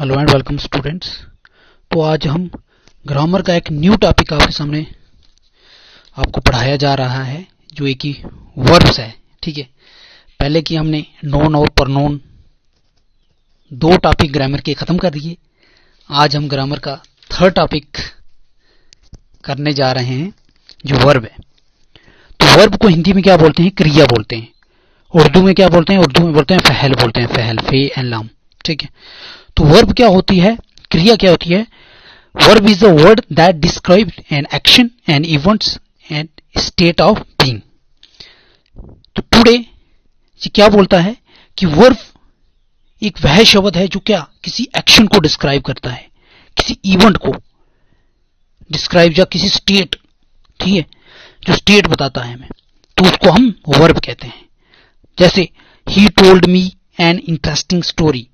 Hello and welcome students तो आज हम ग्रामर का एक न्यू टॉपिक आपके सामने आपको पढ़ाया जा रहा है जो एक ही वर्ब्स है ठीक है पहले की हमने नॉन और पर नॉन दो टॉपिक ग्रामर के ख़त्म कर दिए आज हम ग्रामर का थर्ड टॉपिक करने जा रहे हैं जो वर्ब है तो वर्ब को हिंदी में क्या बोलते हैं क्रिया बोलते हैं उर्दू में क्या बोलते हैं उर्दू में बोलते हैं फहल बोलते हैं फहल फे एंड लाम ठीक है तो वर्ब क्या होती है क्रिया क्या होती है verb is a word that describe an action and events and state of being today क्या बोलता है कि वर्ब एक वह शब्द है जो क्या किसी एक्शन को डिस्क्राइब करता है किसी इवेंट को डिस्क्राइब या किसी स्टेट ठीक है जो स्टेट बताता है हमें तो उसको हम वर्ब कहते हैं जैसे he told me an interesting story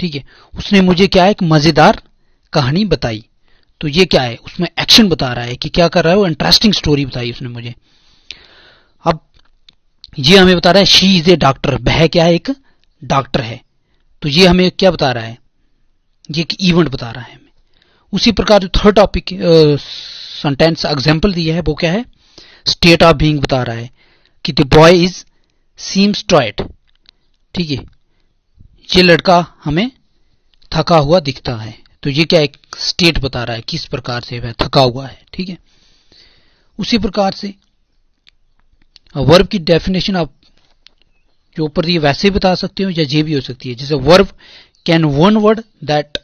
ठीक है उसने मुझे क्या है एक मजेदार कहानी बताई तो ये क्या है उसमें एक्शन बता रहा है कि क्या कर रहा है वो इंटरेस्टिंग स्टोरी बताई उसने मुझे अब ये हमें बता रहा है शी इज ए डॉक्टर वह क्या है एक डॉक्टर है तो ये हमें क्या बता रहा है ये एक इवेंट बता रहा है हमें उसी प्रकार जो थर्ड टॉपिक सेंटेंस एग्जाम्पल दिया है वो क्या है स्टेट ऑफ बींग बता रहा है कि द बॉय इज सीम्स टॉयट ठीक है ये लड़का हमें थका हुआ दिखता है तो ये क्या एक स्टेट बता रहा है किस प्रकार से वह थका हुआ है ठीक है उसी प्रकार से वर्ब की डेफिनेशन आप जो ऊपर दिए वैसे ही बता सकते हो या ये भी हो सकती है जैसे verb can one word that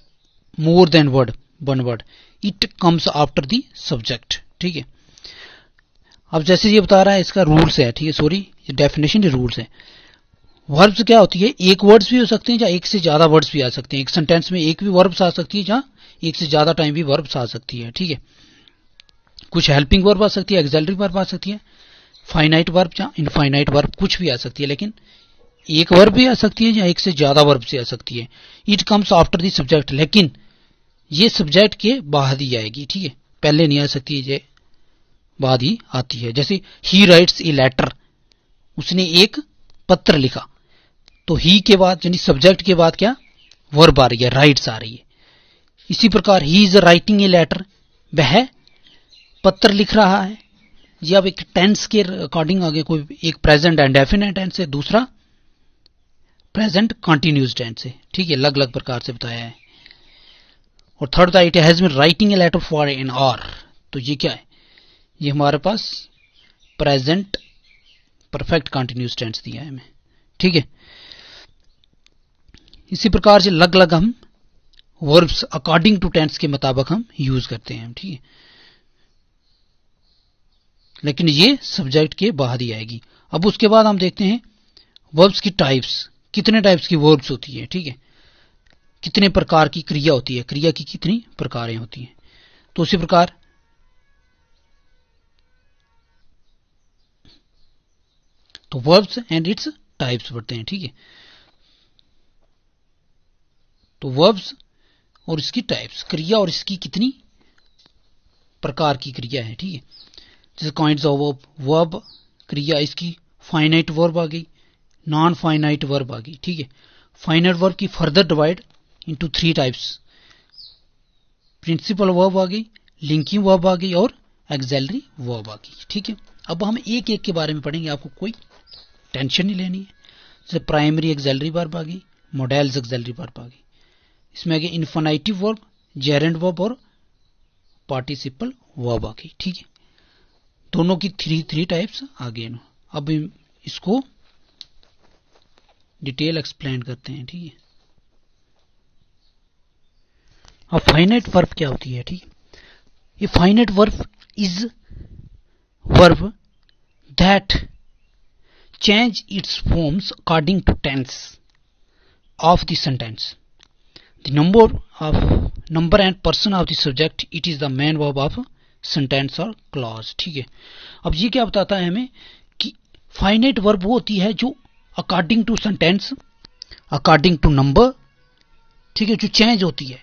more than word one word it comes after the subject ठीक है अब जैसे ये बता रहा है इसका रूल्स है ठीक है सॉरी डेफिनेशन रूल्स है वर्ब्स क्या होती है एक वर्ड्स भी हो सकते हैं या एक से ज्यादा वर्ड्स भी आ सकते हैं एक सेंटेंस में एक भी वर्ब्स आ सकती है या एक से ज्यादा टाइम भी वर्ब्स आ सकती है ठीक है कुछ हेल्पिंग वर्ब आ सकती है एक्जेलरी वर्ब आ सकती है फाइनाइट वर्ब या इनफाइनाइट वर्ब कुछ भी आ सकती है लेकिन एक वर्ब भी आ सकती है या एक से ज्यादा वर्ब से आ सकती है it comes after the subject लेकिन ये सब्जेक्ट के बाद ही आएगी ठीक है पहले नहीं आ सकती ये बाद ही आती है जैसे ही राइट्स ए लेटर उसने एक पत्र लिखा तो ही के बाद यानी सब्जेक्ट के बाद क्या वर्ब आ रही है राइट्स आ रही है इसी प्रकार he is writing a letter वह पत्र लिख रहा है जी अब एक टेंस के अकॉर्डिंग आगे कोई एक प्रेजेंट एंड डेफिनेट टेंस है दूसरा प्रेजेंट कंटिन्यूस टेंस है ठीक है अलग अलग प्रकार से बताया है और थर्ड था it has been writing a letter for an hour तो ये क्या है ये हमारे पास प्रेजेंट परफेक्ट कंटिन्यूस टेंस दिया है हमें ठीक है इसी प्रकार से लग लग हम वर्ब्स अकॉर्डिंग टू टेंस के मुताबिक हम यूज करते हैं ठीक है लेकिन ये सब्जेक्ट के बाहर ही आएगी अब उसके बाद हम देखते हैं वर्ब्स की टाइप्स कितने टाइप्स की वर्ब्स होती है ठीक है कितने प्रकार की क्रिया होती है क्रिया की कितनी प्रकारें होती हैं तो उसी प्रकार तो वर्ब्स एंड इट्स टाइप्स बढ़ते हैं ठीक है तो वर्ब्स और इसकी टाइप्स क्रिया और इसकी कितनी प्रकार की क्रिया है ठीक है जैसे काइंड ऑफ वर्ब वर्ब क्रिया इसकी फाइनाइट वर्ब आ गई नॉन फाइनाइट वर्ब आ गई ठीक है फाइनाइट वर्ब की further divide into three types principal verb आ गई लिंकिंग वर्ब आ गई और एक्जेलरी वर्ब आ गई ठीक है अब हम एक एक के बारे में पढ़ेंगे आपको कोई टेंशन नहीं लेनी है जैसे प्राइमरी एक्जेलरी वर्ब आ गई मॉडल्स एक्जेलरी वर्ब आ गई इसमें आगे इन्फोनाइटिव वर्ब जेरेंड वर्ब और पार्टिसिपल वर्ब आ गई ठीक है दोनों की थ्री थ्री टाइप्स आ गए अब इसको डिटेल एक्सप्लेन करते हैं ठीक है अब फाइनाइट वर्ब क्या होती है ठीक है ये finite verb is verb that change its forms according to tense of sentence The number of number and person of the subject it is the main verb of sentence और clause ठीक है अब ये क्या बताता है हमें कि फाइनेट वर्ब वो होती है जो according to sentence according to number ठीक है जो चेंज होती है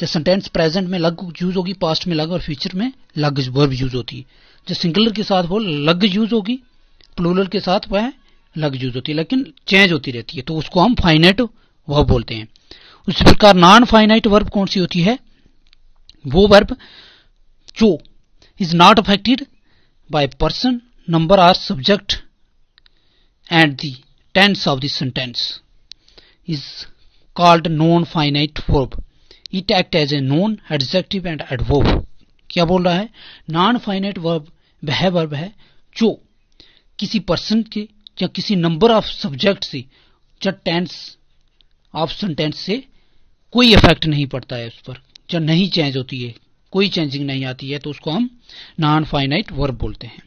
जब सेंटेंस प्रेजेंट में लग यूज होगी पास्ट में लग और फ्यूचर में लग वर्ब यूज होती है जो सिंगुलर के साथ वो लग यूज होगी प्लूलर के साथ वह लग यूज होती है लेकिन चेंज होती रहती है तो उसको हम फाइनेट वह बोलते हैं उसी प्रकार नॉन फाइनाइट वर्ब कौन सी होती है वो वर्ब जो is not affected by person number or subject and the tense of the sentence is called non finite verb it act as a non adjective and adverb क्या बोल रहा है non finite verb वह verb है जो किसी person के या किसी नंबर ऑफ सब्जेक्ट से या टेंस ऑप्शन टेंस से कोई इफेक्ट नहीं पड़ता है उस पर जब नहीं चेंज होती है कोई चेंजिंग नहीं आती है तो उसको हम नॉन फाइनाइट वर्ब बोलते हैं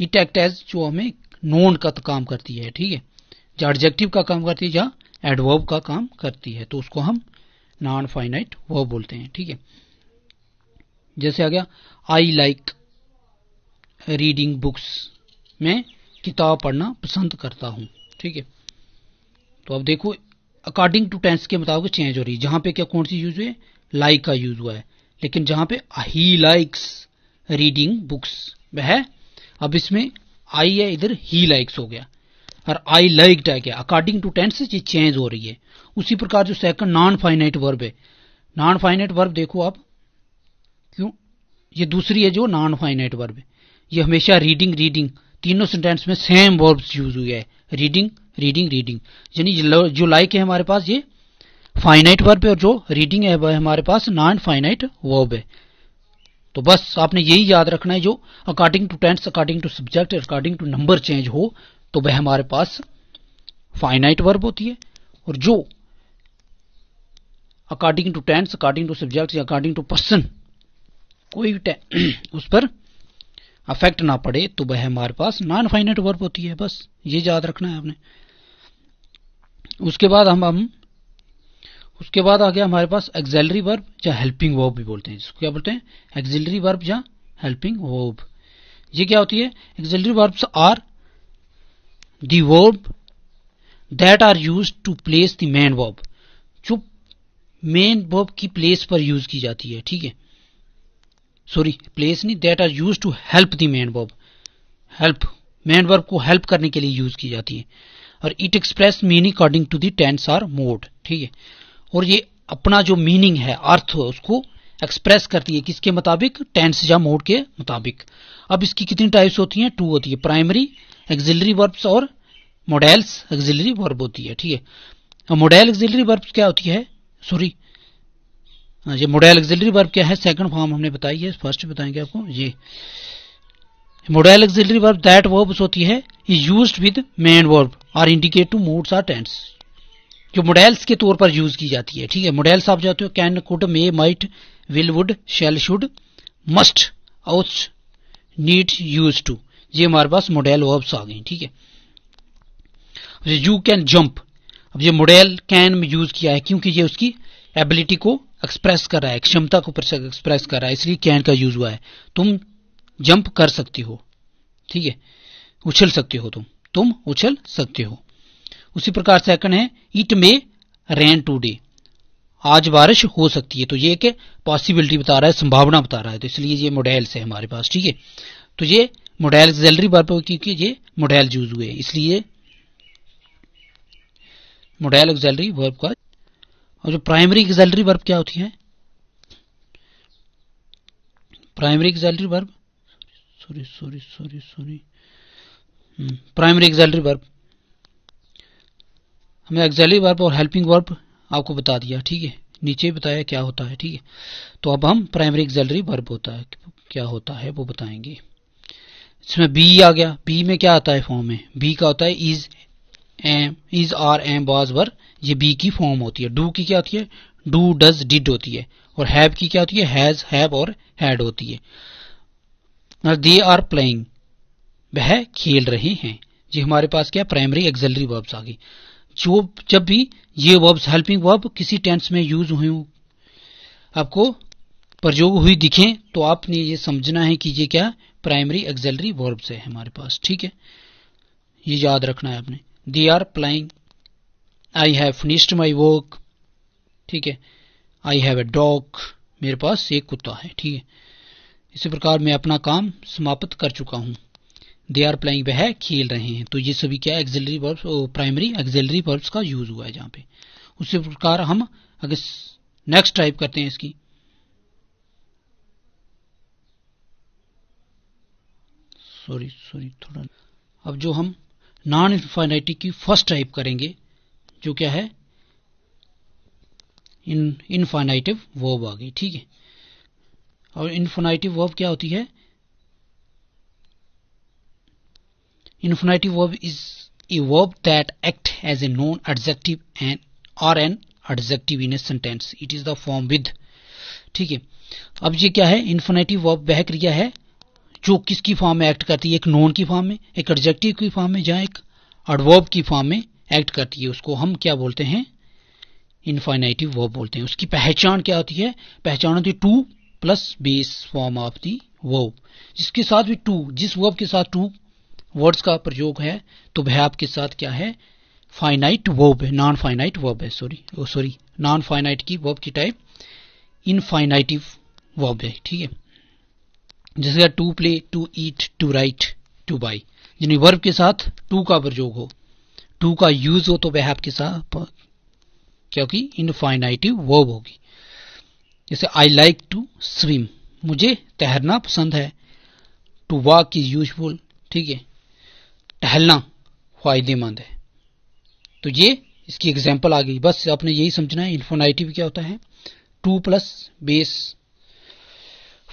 इट एक्ट एज जो हमें नोन का तो काम करती है ठीक है जो एडजेक्टिव का काम करती है या एडवर्ब का काम करती है तो उसको हम नॉन फाइनाइट वर्ब बोलते हैं ठीक है जैसे आ गया आई लाइक रीडिंग बुक्स मैं किताब पढ़ना पसंद करता हूं ठीक है तो अब देखो अकॉर्डिंग टू टेंस के मुताबिक चेंज हो रही है जहां पे क्या कौन सी यूज हुई लाइक का यूज हुआ है लेकिन जहां पे ही लाइक्स रीडिंग बुक्स वह अब इसमें आई है इधर ही लाइक्स हो गया और आई लाइक है क्या अकॉर्डिंग टू टेंस ये चेंज हो रही है उसी प्रकार जो सेकंड नॉन फाइनाइट वर्ब है नॉन फाइनाइट वर्ब देखो आप क्यों ये दूसरी है जो नॉन फाइनाइट वर्ब है ये हमेशा रीडिंग रीडिंग तीनों सेंटेंस में सेम वर्ब्स यूज हुए है रीडिंग रीडिंग रीडिंग यानी जो लाइक है हमारे पास ये फाइनाइट वर्ब है और जो रीडिंग है वह हमारे पास नॉन फाइनाइट वर्ब है तो बस आपने यही याद रखना है जो according to tense according to subject according to number change हो तो वह हमारे पास फाइनाइट वर्ब होती है और जो according to tense according to subject या अकॉर्डिंग टू पर्सन कोई भी उस पर अफेक्ट ना पड़े तो वह हमारे पास नॉन फाइनाइट वर्ब होती है बस ये याद रखना है आपने उसके बाद हम हम उसके बाद आ गया हमारे पास एक्जेलरी वर्ब या हेल्पिंग वर्ब भी बोलते हैं जिसको क्या बोलते हैं एक्जेलरी वर्ब या हेल्पिंग वर्ब ये क्या होती है auxiliary verbs are the verb that are use to place the main verb जो मेन वर्ब की प्लेस पर यूज की जाती है ठीक है सॉरी प्लेस नहीं that are use to help the main verb help main verb को हेल्प करने के लिए यूज की जाती है और it express meaning according to the tense or mode ठीक है और ये अपना जो मीनिंग है अर्थ उसको एक्सप्रेस करती है किसके मुताबिक टेंस या मोड के मुताबिक अब इसकी कितनी टाइप्स होती हैं टू होती है प्राइमरी एक्जिलरी वर्ब्स और मॉडल्स एक्जिलरी वर्ब होती है ठीक है मॉडल एक्जिलरी वर्ब क्या होती है सॉरी हाँ, ये मॉडल एक्जिलरी वर्ब क्या है सेकंड फॉर्म हमने बताई है फर्स्ट बताएंगे आपको ये modal auxiliary verb that verbs होती है use with main verb indicate to moods or tense जो मोडेल्स के तौर पर यूज की जाती है ठीक है मोडेल्स आप जाते हो can could may might will would shall should must ought need use to ये हमारे पास मोडेल वर्ब्स आ गए ठीक है यू कैन जंप अब ये मोडेल कैन में यूज किया है क्योंकि ये उसकी एबिलिटी को एक्सप्रेस कर रहा है क्षमता को एक्सप्रेस कर रहा है इसलिए कैन का यूज हुआ है तुम जंप कर सकती हो ठीक है उछल सकते हो तुम तुम उछल सकते हो उसी प्रकार सेकंड है इट मे रेन टूडे आज बारिश हो सकती है तो ये एक पॉसिबिलिटी बता रहा है संभावना बता रहा है तो इसलिए ये मोडेल्स है हमारे पास ठीक है तो ये मॉडल जलरी बर्ब क्योंकि ये मोडेल यूज हुए इसलिए मोडेल एक्जलरी वर्ब का और जो प्राइमरी एक्जलरी वर्ब क्या होती है primary auxiliary verb sorry sorry sorry sorry primary auxiliary verb हमें एग्जैलरी वर्ब और हेल्पिंग वर्ब आपको बता दिया ठीक है नीचे बताया क्या होता है ठीक है तो अब हम प्राइमरी एग्जैलरी वर्ब होता है क्या होता है वो बताएंगे इसमें बी आ गया बी में क्या आता है फॉर्म में बी का होता है is am is are am was were ये बी की फॉर्म होती है डू की क्या होती है डू डज डिड होती है और हैव की क्या होती है हैज हैव और हैड होती है दे आर प्लेइंग वह खेल रहे हैं जी हमारे पास क्या प्राइमरी एक्जलरी वर्ब्स आ गई जो जब भी ये वर्ब्स हेल्पिंग वर्ब किसी टेंस में यूज हुए आपको प्रयोग हुई दिखे तो आपने ये समझना है कि ये क्या प्राइमरी एक्जलरी वर्ब्स है हमारे पास ठीक है ये याद रखना है आपने they are playing I have finished my work ठीक है आई हैव ए डॉग मेरे पास एक कुत्ता है ठीक है इसी प्रकार मैं अपना काम समाप्त कर चुका हूं दे आर प्लाइंग वह खेल रहे हैं तो ये सभी क्या auxiliary verbs primary auxiliary verbs का यूज हुआ है जहां पे उसी प्रकार हम अगर नेक्स्ट टाइप करते हैं इसकी सॉरी सॉरी थोड़ा अब जो हम नॉन इन्फाइनाइटिक की फर्स्ट टाइप करेंगे जो क्या है इन इनफाइनाइटिव वर्ब आ गई ठीक है और इन्फाइनाइटिव वर्ब क्या होती है infinitive verb is a verb that act as a noun adjective and or an adjective in a sentence it is the form with ठीक है अब ये क्या है इन्फिनेटिव वर्ब वह क्रिया है जो किसकी फॉर्म में एक्ट करती है एक नॉन की फॉर्म में एक एडजेक्टिव की फॉर्म में जहां एक एडवर्ब की फॉर्म में एक्ट करती है उसको हम क्या बोलते हैं इन्फाइनाइटिव वर्ब बोलते हैं उसकी पहचान क्या होती है पहचान होती है to plus base form of the verb जिसके साथ भी टू जिस वर्ब के साथ टू वर्ड्स का प्रयोग है तो वह आपके साथ क्या है फाइनाइट वर्ब है नॉन फाइनाइट वर्ब है sorry oh sorry non finite की वर्ब की टाइप इनफाइनाइटिव वर्ब है ठीक है जैसे to play to eat to write to buy यानी वर्ब के साथ टू का प्रयोग हो टू का यूज हो तो वह आपके साथ क्योंकि इनफाइनाइटिव वर्ब होगी जैसे आई लाइक टू स्विम मुझे तैरना पसंद है टू वॉक इज यूजफुल ठीक है टहलना फायदेमंद है तो ये इसकी एग्जाम्पल आ गई बस आपने यही समझना है इन्फोनाइटिव क्या होता है to plus base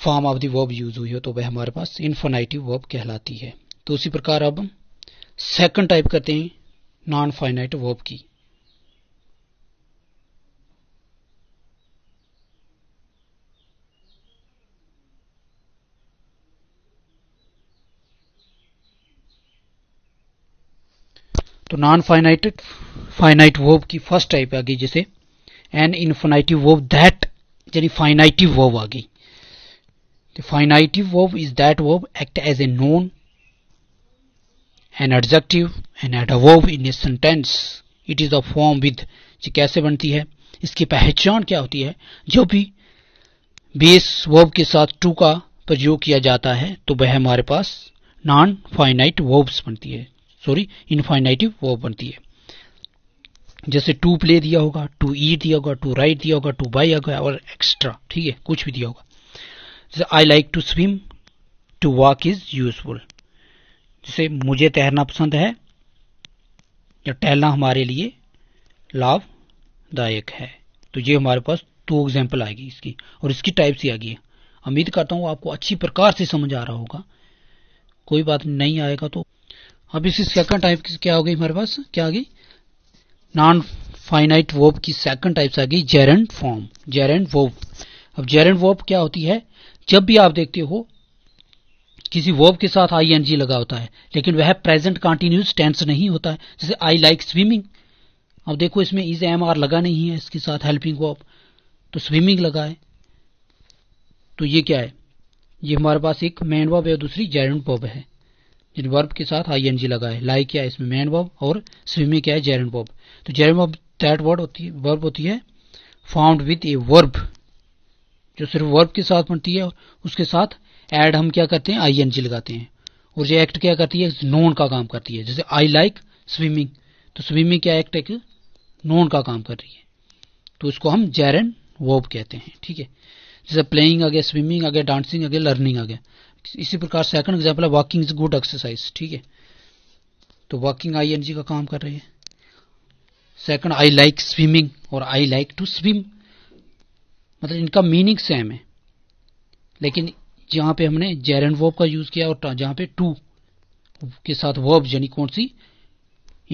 form of the verb use हुई हो तो वह हमारे पास इन्फोनाइटिव वर्ब कहलाती है तो उसी प्रकार अब हम सेकंड टाइप करते हैं नॉन फाइनाइट वर्ब की तो नॉन फाइनाइट फाइनाइट वोव की फर्स्ट टाइप आ गई जैसे एन इन्फिनाइटिव वोव दैट यानी फाइनाइटिव वोव आ गई फाइनाइटिव वोव is that वोव act as A known an adjective N add अव इन a sentence it is a form with ये कैसे बनती है इसकी पहचान क्या होती है जो भी बेस वर्ब के साथ टू का प्रयोग किया जाता है तो वह हमारे पास नॉन फाइनाइट वर्ब्स बनती है सॉरी इन्फाइनाइटिव वो बनती है जैसे टू प्ले दिया होगा टू ई दिया होगा टू राइट दिया होगा टू बाई होगा और एक्स्ट्रा ठीक है कुछ भी दिया होगा जैसे I like to swim to walk is useful जैसे मुझे तैरना पसंद है या टहलना हमारे लिए लाभदायक है तो ये हमारे पास दो एग्जाम्पल आएगी इसकी और इसकी टाइप सी आ गई है उम्मीद करता हूँ आपको अच्छी प्रकार से समझ आ रहा होगा कोई बात नहीं आएगा तो अब इसकी सेकंड टाइप क्या हो गई हमारे पास क्या आ गई नॉन फाइनाइट वोब की सेकंड टाइप आ गई जेरन फॉर्म जेरन वोब अब जेरन वोब क्या होती है जब भी आप देखते हो किसी वर्ब के साथ आई एन जी लगा होता है लेकिन वह प्रेजेंट कंटिन्यूस टेंस नहीं होता है जैसे आई लाइक स्विमिंग अब देखो इसमें इज एम आर लगा नहीं है इसके साथ हेल्पिंग वर्ब तो स्विमिंग लगा है तो ये क्या है ये हमारे पास एक मैन वर्ब है और दूसरी जेरेंट वर्ब है इन वर्ब के साथ आई एन जी लगा है लाइक क्या है इसमें मैन वर्ब और स्विमिंग क्या है जेरन वर्ब तो जेरन वर्ब दैट वर्ड होती है वर्ब होती है फाउंड विथ ए वर्ब जो सिर्फ वर्ब के साथ बनती है उसके साथ एड हम क्या करते हैं आई एन जी लगाते हैं और ये एक्ट क्या करती है नोन का काम करती है जैसे आई लाइक स्विमिंग तो स्विमिंग क्या एक्ट एक नोन का काम कर रही है तो इसको हम जेरन वर्ब कहते हैं ठीक है जैसे प्लेइंग आ गया स्विमिंग आ गया डांसिंग आ गया लर्निंग आ गया इसी प्रकार सेकंड एग्जांपल है वॉकिंग इज गुड एक्सरसाइज ठीक है तो वॉकिंग आई एन जी का काम कर रहे हैं सेकंड आई लाइक स्विमिंग और आई लाइक टू स्विम मतलब इनका मीनिंग सेम है लेकिन जहां पे हमने जेर एंड वर्ब का यूज किया और जहां पे टू के साथ वर्ब यानी कौन सी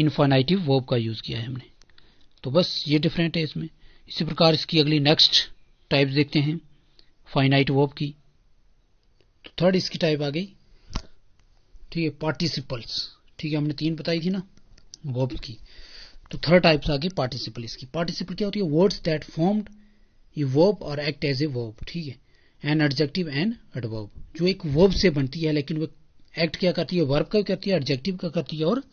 इन्फाइनाइटिव वर्ब का यूज किया है हमने तो बस ये डिफरेंट है इसमें इसी प्रकार इसकी अगली नेक्स्ट टाइप देखते हैं फाइनाइट वर्ब की थर्ड इसकी टाइप आ गई ठीक है पार्टिसिपल्स ठीक है हमने तीन बताई थी ना वर्ब की तो थर्ड टाइप आ गई पार्टिसिपल इसकी पार्टिसिपल क्या होती है वर्ड्स दैट फॉर्म्ड ये वर्ब और एक्ट एज ए वर्ब ठीक है एन एडजेक्टिव एंड एडवर्ब जो एक वर्ब से बनती है लेकिन वो एक्ट क्या करती है वर्ब का करती है एडजेक्टिव का करती है और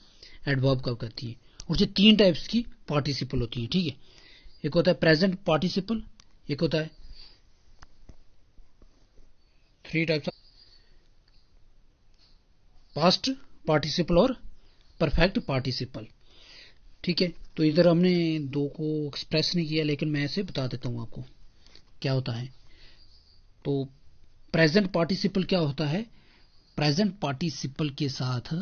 एडवर्ब का करती है और जो तीन टाइप्स की पार्टिसिपल होती है ठीक है एक होता है प्रेजेंट पार्टिसिपल एक होता है थ्री टाइप्स पास्ट पार्टिसिपल और परफेक्ट पार्टिसिपल ठीक है तो इधर हमने दो को एक्सप्रेस नहीं किया लेकिन मैं ऐसे बता देता हूं आपको क्या होता है तो प्रेजेंट पार्टिसिपल क्या होता है प्रेजेंट पार्टिसिपल के साथ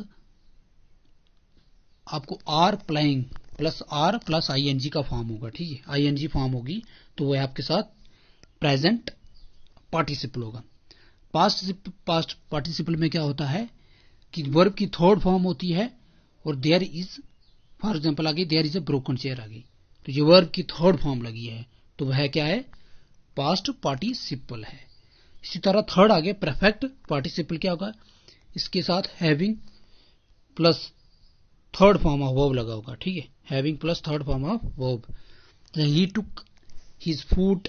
आपको are playing plus are plus ING का फॉर्म होगा ठीक है आईएनजी फॉर्म होगी तो वह आपके साथ प्रेजेंट पार्टिसिपल होगा पास्ट पास्ट पार्टिसिपल में क्या होता है कि वर्ब की थर्ड फॉर्म होती है और देयर इज फॉर एग्जाम्पल आ गई there is a broken chair आ गई तो ये वर्ब की थर्ड फॉर्म लगी है तो वह क्या है पास्ट पार्टिसिपल है इसी तरह थर्ड आगे परफेक्ट पार्टिसिपल क्या होगा इसके साथ having plus third form of verb लगा होगा ठीक है having plus third form of verb he took his foot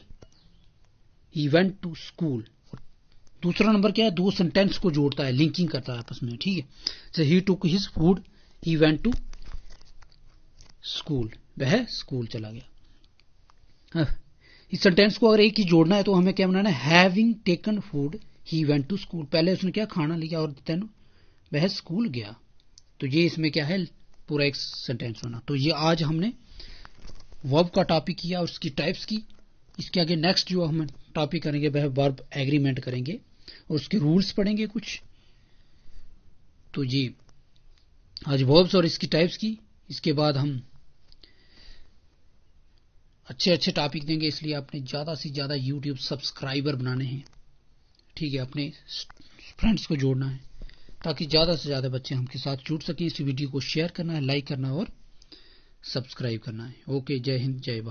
he went to school दूसरा नंबर क्या है दो सेंटेंस को जोड़ता है लिंकिंग करता है आपस में ठीक है जैसे he took his food he went to school वह स्कूल चला गया हाँ। इस सेंटेंस को अगर एक ही जोड़ना है तो हमें क्या बनाना है having taken food he went to school पहले उसने क्या खाना लिया और देन वह स्कूल गया तो ये इसमें क्या है पूरा एक सेंटेंस होना तो ये आज हमने वर्ब का टॉपिक किया और उसकी टाइप्स की इसके आगे नेक्स्ट जो हम टॉपिक करेंगे वह वर्ब एग्रीमेंट करेंगे और उसके रूल्स पढ़ेंगे कुछ तो ये आज वर्ब्स और इसकी टाइप्स की इसके बाद हम अच्छे अच्छे टॉपिक देंगे इसलिए आपने ज़्यादा से ज़्यादा यूट्यूब सब्सक्राइबर बनाने हैं ठीक है अपने फ्रेंड्स को जोड़ना है ताकि ज़्यादा से ज़्यादा बच्चे हमके साथ जुड़ सकें इस वीडियो को शेयर करना है लाइक करना और सब्सक्राइब करना है ओके जय हिंद जय भारत